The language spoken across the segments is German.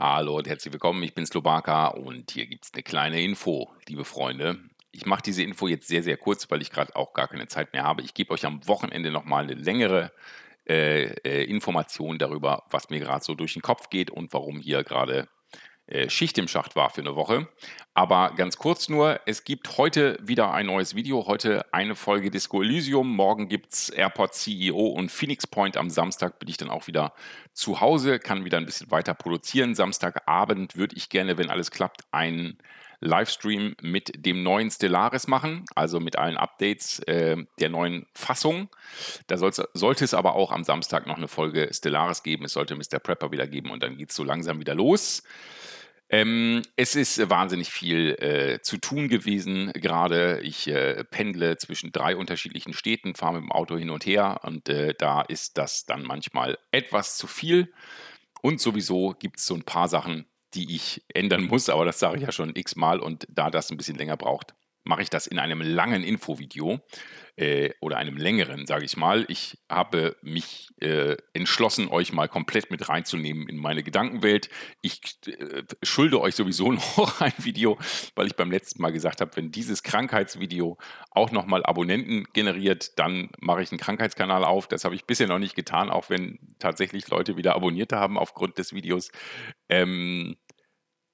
Hallo und herzlich willkommen, ich bin Slobaka und hier gibt es eine kleine Info, liebe Freunde. Ich mache diese Info jetzt sehr, sehr kurz, weil ich gerade auch gar keine Zeit mehr habe. Ich gebe euch am Wochenende nochmal eine längere äh, äh, Information darüber, was mir gerade so durch den Kopf geht und warum hier gerade äh, Schicht im Schacht war für eine Woche. Aber ganz kurz nur, es gibt heute wieder ein neues Video, heute eine Folge Disco Elysium, morgen gibt es Airport CEO und Phoenix Point. Am Samstag bin ich dann auch wieder zu Hause, kann wieder ein bisschen weiter produzieren. Samstagabend würde ich gerne, wenn alles klappt, einen Livestream mit dem neuen Stellaris machen, also mit allen Updates äh, der neuen Fassung. Da sollte es aber auch am Samstag noch eine Folge Stellaris geben. Es sollte Mr. Prepper wieder geben und dann geht es so langsam wieder los. Ähm, es ist wahnsinnig viel äh, zu tun gewesen gerade. Ich äh, pendle zwischen drei unterschiedlichen Städten, fahre mit dem Auto hin und her und äh, da ist das dann manchmal etwas zu viel. Und sowieso gibt es so ein paar Sachen, die ich ändern muss, aber das sage ich ja schon x-mal und da das ein bisschen länger braucht, mache ich das in einem langen Infovideo äh, oder einem längeren, sage ich mal. Ich habe mich äh, entschlossen, euch mal komplett mit reinzunehmen in meine Gedankenwelt. Ich äh, schulde euch sowieso noch ein Video, weil ich beim letzten Mal gesagt habe, wenn dieses Krankheitsvideo auch nochmal Abonnenten generiert, dann mache ich einen Krankheitskanal auf. Das habe ich bisher noch nicht getan, auch wenn tatsächlich Leute wieder abonniert haben aufgrund des Videos. Ähm,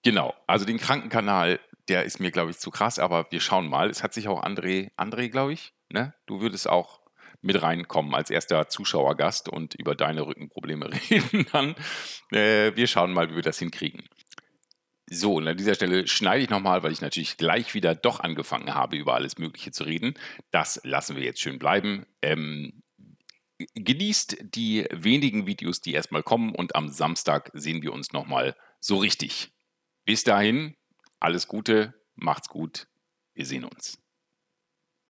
Genau, also den Krankenkanal der ist mir, glaube ich, zu krass, aber wir schauen mal. Es hat sich auch André, André, glaube ich, ne? Du würdest auch mit reinkommen als erster Zuschauergast und über deine Rückenprobleme reden dann. Äh, wir schauen mal, wie wir das hinkriegen. So, und an dieser Stelle schneide ich nochmal, weil ich natürlich gleich wieder doch angefangen habe, über alles Mögliche zu reden. Das lassen wir jetzt schön bleiben. Ähm, genießt die wenigen Videos, die erstmal kommen und am Samstag sehen wir uns nochmal so richtig. Bis dahin, alles Gute, macht's gut, wir sehen uns.